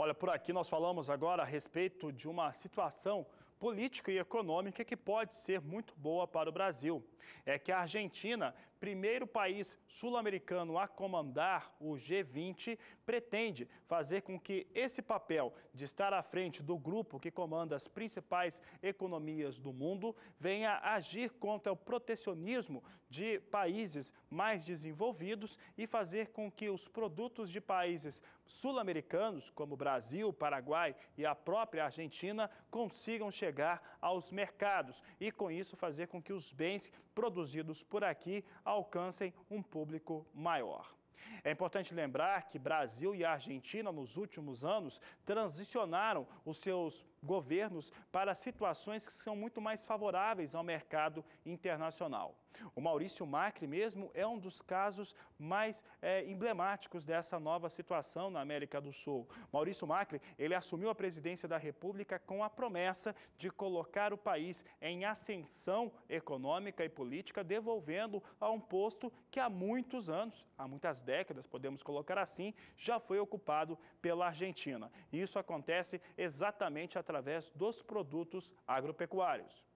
Olha, por aqui nós falamos agora a respeito de uma situação política e econômica que pode ser muito boa para o Brasil. É que a Argentina, primeiro país sul-americano a comandar o G20, pretende fazer com que esse papel de estar à frente do grupo que comanda as principais economias do mundo venha agir contra o protecionismo de países mais desenvolvidos e fazer com que os produtos de países sul-americanos, como Brasil, Paraguai e a própria Argentina, consigam chegar chegar aos mercados e, com isso, fazer com que os bens produzidos por aqui alcancem um público maior. É importante lembrar que Brasil e Argentina, nos últimos anos, transicionaram os seus governos para situações que são muito mais favoráveis ao mercado internacional. O Maurício Macri mesmo é um dos casos mais é, emblemáticos dessa nova situação na América do Sul. Maurício Macri, ele assumiu a presidência da República com a promessa de colocar o país em ascensão econômica e política, devolvendo a um posto que há muitos anos, há muitas décadas, podemos colocar assim, já foi ocupado pela Argentina. E isso acontece exatamente através através dos produtos agropecuários.